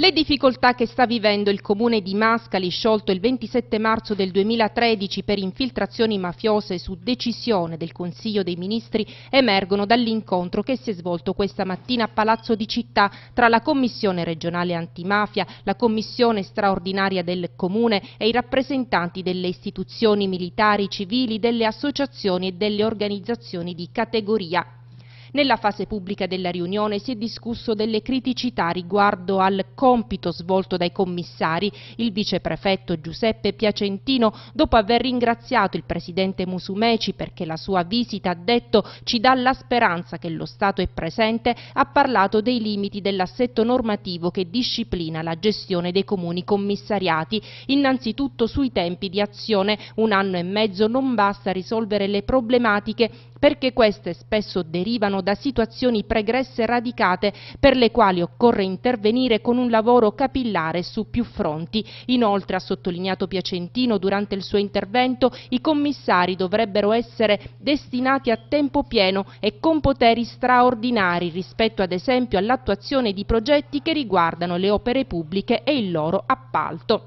Le difficoltà che sta vivendo il comune di Mascali, sciolto il 27 marzo del 2013 per infiltrazioni mafiose su decisione del Consiglio dei Ministri, emergono dall'incontro che si è svolto questa mattina a Palazzo di Città tra la Commissione regionale antimafia, la Commissione straordinaria del Comune e i rappresentanti delle istituzioni militari, civili, delle associazioni e delle organizzazioni di categoria nella fase pubblica della riunione si è discusso delle criticità riguardo al compito svolto dai commissari. Il viceprefetto Giuseppe Piacentino, dopo aver ringraziato il presidente Musumeci perché la sua visita ha detto ci dà la speranza che lo Stato è presente, ha parlato dei limiti dell'assetto normativo che disciplina la gestione dei comuni commissariati. Innanzitutto sui tempi di azione, un anno e mezzo non basta risolvere le problematiche perché queste spesso derivano da situazioni pregresse radicate per le quali occorre intervenire con un lavoro capillare su più fronti. Inoltre, ha sottolineato Piacentino durante il suo intervento, i commissari dovrebbero essere destinati a tempo pieno e con poteri straordinari rispetto ad esempio all'attuazione di progetti che riguardano le opere pubbliche e il loro appalto.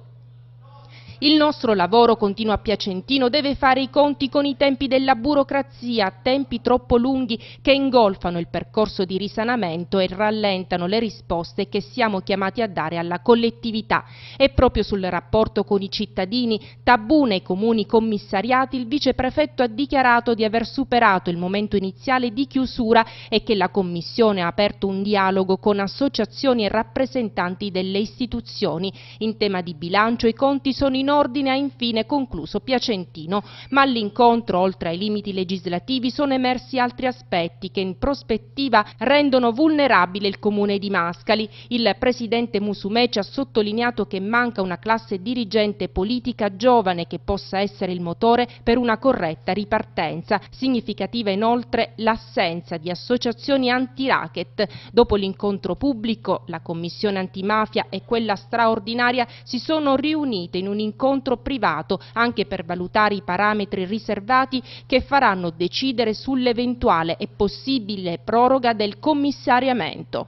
Il nostro lavoro, continua Piacentino, deve fare i conti con i tempi della burocrazia, tempi troppo lunghi che ingolfano il percorso di risanamento e rallentano le risposte che siamo chiamati a dare alla collettività. E proprio sul rapporto con i cittadini, tabù nei comuni commissariati, il viceprefetto ha dichiarato di aver superato il momento iniziale di chiusura e che la Commissione ha aperto un dialogo con associazioni e rappresentanti delle istituzioni. In tema di bilancio i conti sono in ordine ha infine concluso Piacentino, ma all'incontro, oltre ai limiti legislativi, sono emersi altri aspetti che in prospettiva rendono vulnerabile il comune di Mascali. Il presidente Musumeci ha sottolineato che manca una classe dirigente politica giovane che possa essere il motore per una corretta ripartenza. Significativa inoltre l'assenza di associazioni anti-racket. Dopo l'incontro pubblico, la commissione antimafia e quella straordinaria si sono riunite in un incontro incontro privato anche per valutare i parametri riservati che faranno decidere sull'eventuale e possibile proroga del commissariamento.